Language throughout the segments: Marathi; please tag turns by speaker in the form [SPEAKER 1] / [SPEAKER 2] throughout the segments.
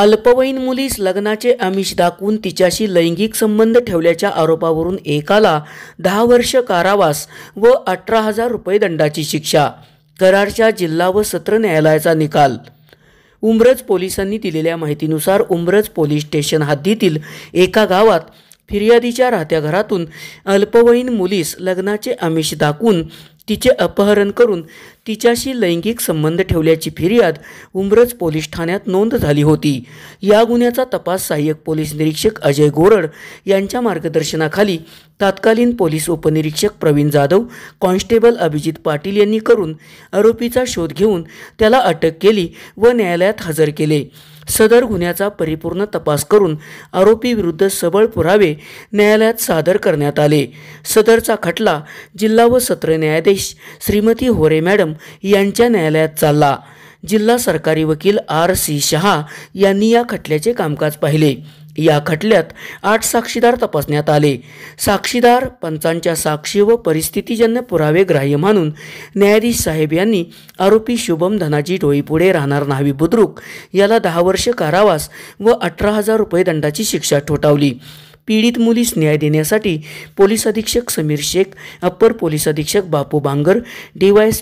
[SPEAKER 1] अल्पवयीन मुलीस लग्नाचे आमिष दाखवून तिच्याशी लैंगिक संबंध ठेवल्याच्या आरोपावरून एकाला दहा वर्ष कारावास व अठरा हजार रुपये दंडाची शिक्षा कराडच्या जिल्हा व सत्र न्यायालयाचा निकाल उमरज पोलिसांनी दिलेल्या माहितीनुसार उमरज पोलीस स्टेशन हद्दीतील एका गावात फिर्यादीच्या राहत्या घरातून अल्पवयीन मुलीस लग्नाचे आमिष दाखवून तिचे अपहरण करून तिच्याशी लैंगिक संबंध ठेवल्याची फिर्याद उमरज पोलीस ठाण्यात नोंद झाली होती या गुन्ह्याचा तपास सहाय्यक पोलीस निरीक्षक अजय गोरड यांच्या मार्गदर्शनाखाली तात्कालीन पोलीस उपनिरीक्षक प्रवीण जाधव कॉन्स्टेबल अभिजित पाटील यांनी करून आरोपीचा शोध घेऊन त्याला अटक केली व न्यायालयात हजर केले सदर गुन्ह्याचा परिपूर्ण तपास करून आरोपीविरुद्ध सबळ पुरावे न्यायालयात सादर करण्यात आले सदरचा खटला जिल्हा व सत्र न्यायाधीश श्रीमती होरे मॅडम यांच्या न्यायालयात चालला जिल्हा सरकारी वकील आर सी शहा यांनी या खटल्याचे कामकाज पाहिले या खटल्यात आठ साक्षीदार तपासण्यात आले साक्षीदार पंचांच्या साक्षी व परिस्थितीजन्य पुरावे ग्राह्य मानून न्यायाधीश साहेब यांनी आरोपी शुभम धनाजी डोईपुढे राहणार नाही बुद्रुक याला दहा वर्ष कारावास व अठरा हजार रुपये दंडाची शिक्षा ठोठावली पीडित मुलीस न्याय देण्यासाठी पोलीस अधीक्षक समीर शेख अप्पर पोलीस अधीक्षक बापू बांगर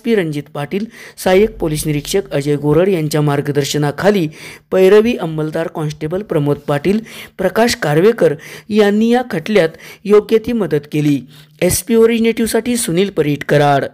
[SPEAKER 1] पी रणजित पाटील सहाय्यक पोलीस निरीक्षक अजय गोरड यांच्या मार्गदर्शनाखाली पैरवी अंमलदार कॉन्स्टेबल प्रमोद पाटील प्रकाश कार्वेकर यांनी या खटल्यात योग्य ती मदत केली एस पी ओरिजिनेटिव्हसाठी सुनील परीट कराड